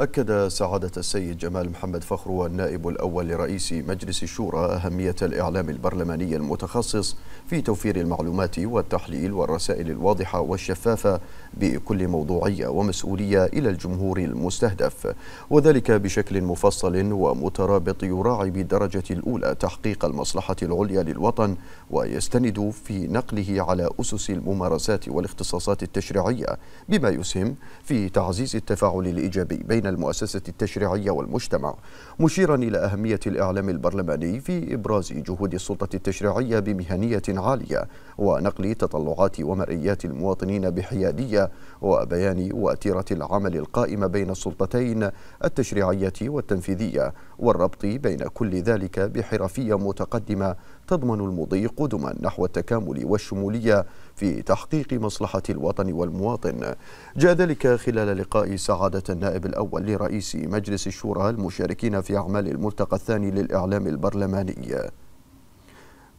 أكد سعادة السيد جمال محمد فخرو النائب الأول لرئيس مجلس الشورى أهمية الإعلام البرلماني المتخصص في توفير المعلومات والتحليل والرسائل الواضحة والشفافة بكل موضوعية ومسؤولية إلى الجمهور المستهدف وذلك بشكل مفصل ومترابط يراعي بالدرجة الأولى تحقيق المصلحة العليا للوطن ويستند في نقله على أسس الممارسات والاختصاصات التشريعية بما يسهم في تعزيز التفاعل الإيجابي بين من المؤسسة التشريعية والمجتمع مشيرا إلى أهمية الإعلام البرلماني في إبراز جهود السلطة التشريعية بمهنية عالية ونقل تطلعات ومرئيات المواطنين بحيادية وبيان وتيرة العمل القائمة بين السلطتين التشريعية والتنفيذية والربط بين كل ذلك بحرفية متقدمة تضمن المضي قدما نحو التكامل والشمولية في تحقيق مصلحة الوطن والمواطن جاء ذلك خلال لقاء سعادة النائب الأول ولرئيس مجلس الشورى المشاركين في أعمال الملتقى الثاني للإعلام البرلماني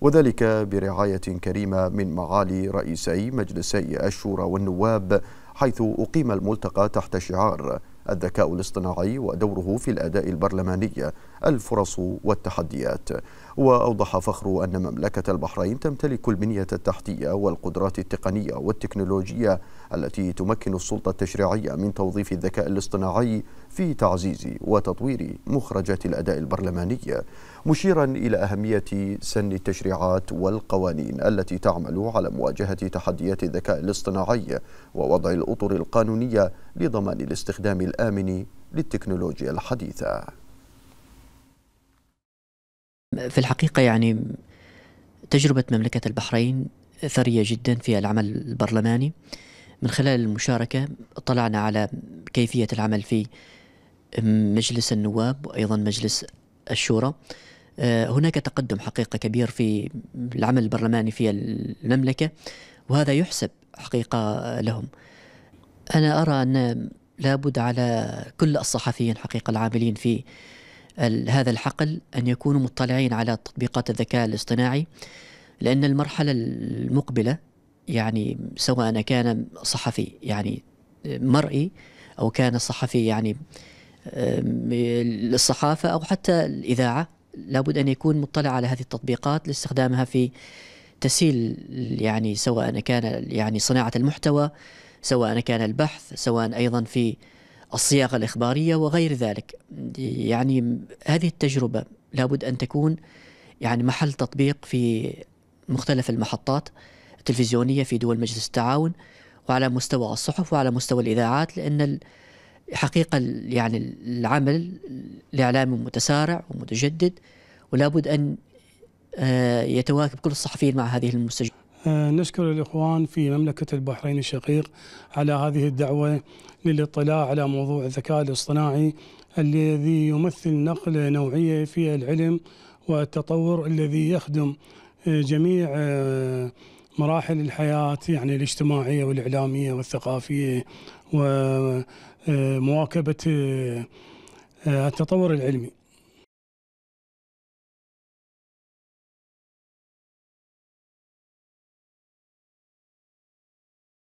وذلك برعاية كريمة من معالي رئيسي مجلسي الشورى والنواب حيث أقيم الملتقى تحت شعار الذكاء الاصطناعي ودوره في الأداء البرلماني الفرص والتحديات وأوضح فخر أن مملكة البحرين تمتلك البنية التحتية والقدرات التقنية والتكنولوجية التي تمكن السلطة التشريعية من توظيف الذكاء الاصطناعي في تعزيز وتطوير مخرجات الأداء البرلماني مشيرا إلى أهمية سن التشريعات والقوانين التي تعمل على مواجهة تحديات الذكاء الاصطناعي ووضع الأطر القانونية لضمان الاستخدام الآمن للتكنولوجيا الحديثة في الحقيقة يعني تجربة مملكة البحرين ثرية جدا في العمل البرلماني من خلال المشاركة اطلعنا على كيفية العمل في مجلس النواب وأيضا مجلس الشورى آه، هناك تقدم حقيقة كبير في العمل البرلماني في المملكة وهذا يحسب حقيقة لهم أنا أرى أن لابد على كل الصحفيين حقيقة العاملين في هذا الحقل أن يكونوا مطلعين على تطبيقات الذكاء الاصطناعي لأن المرحلة المقبلة يعني سواء كان صحفي يعني مرئي أو كان صحفي يعني للصحافة أو حتى الإذاعة لابد أن يكون مطلع على هذه التطبيقات لاستخدامها في تسهيل يعني سواء كان يعني صناعة المحتوى سواء كان البحث سواء أيضا في الصياغة الإخبارية وغير ذلك يعني هذه التجربة لابد أن تكون يعني محل تطبيق في مختلف المحطات التلفزيونية في دول مجلس التعاون وعلى مستوى الصحف وعلى مستوى الإذاعات لأن حقيقة يعني العمل الإعلامي متسارع ومتجدد ولابد أن آه، يتواكب كل الصحفيين مع هذه المستجدات آه، نشكر الإخوان في مملكة البحرين الشقيق على هذه الدعوة للاطلاع على موضوع الذكاء الاصطناعي الذي يمثل نقلة نوعية في العلم والتطور الذي يخدم آه، جميع آه، مراحل الحياة يعني الاجتماعية والإعلامية والثقافية ومواكبة التطور العلمي